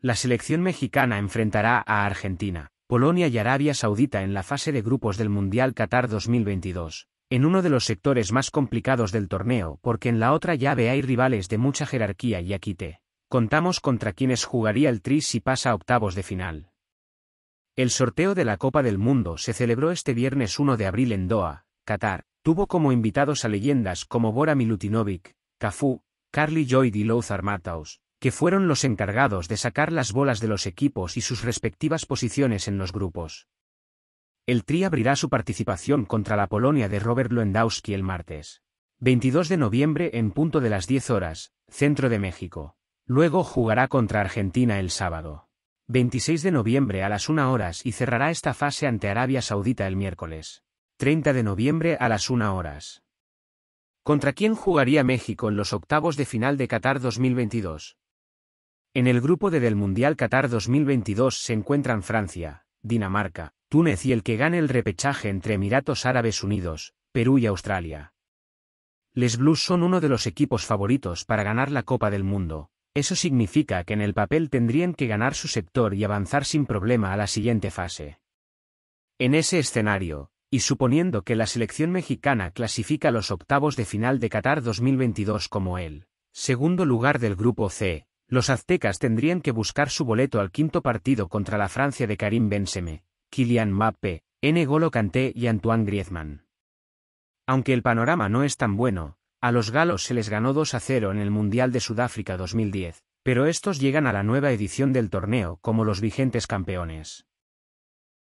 La selección mexicana enfrentará a Argentina, Polonia y Arabia Saudita en la fase de grupos del Mundial Qatar 2022, en uno de los sectores más complicados del torneo porque en la otra llave hay rivales de mucha jerarquía y aquí te contamos contra quienes jugaría el Tri si pasa a octavos de final. El sorteo de la Copa del Mundo se celebró este viernes 1 de abril en Doha, Qatar, tuvo como invitados a leyendas como Bora Milutinovic, Cafú, Carly Lloyd y Lothar Matthaus, que fueron los encargados de sacar las bolas de los equipos y sus respectivas posiciones en los grupos. El Tri abrirá su participación contra la Polonia de Robert Lewandowski el martes. 22 de noviembre en punto de las 10 horas, centro de México. Luego jugará contra Argentina el sábado. 26 de noviembre a las 1 horas y cerrará esta fase ante Arabia Saudita el miércoles. 30 de noviembre a las 1 horas. ¿Contra quién jugaría México en los octavos de final de Qatar 2022? En el grupo D del Mundial Qatar 2022 se encuentran Francia, Dinamarca, Túnez y el que gane el repechaje entre Emiratos Árabes Unidos, Perú y Australia. Les Blues son uno de los equipos favoritos para ganar la Copa del Mundo, eso significa que en el papel tendrían que ganar su sector y avanzar sin problema a la siguiente fase. En ese escenario, y suponiendo que la selección mexicana clasifica los octavos de final de Qatar 2022 como el segundo lugar del grupo C, los aztecas tendrían que buscar su boleto al quinto partido contra la Francia de Karim Benseme, Kylian Mbappé, N. Golo Kanté y Antoine Griezmann. Aunque el panorama no es tan bueno, a los galos se les ganó 2 a 0 en el Mundial de Sudáfrica 2010, pero estos llegan a la nueva edición del torneo como los vigentes campeones.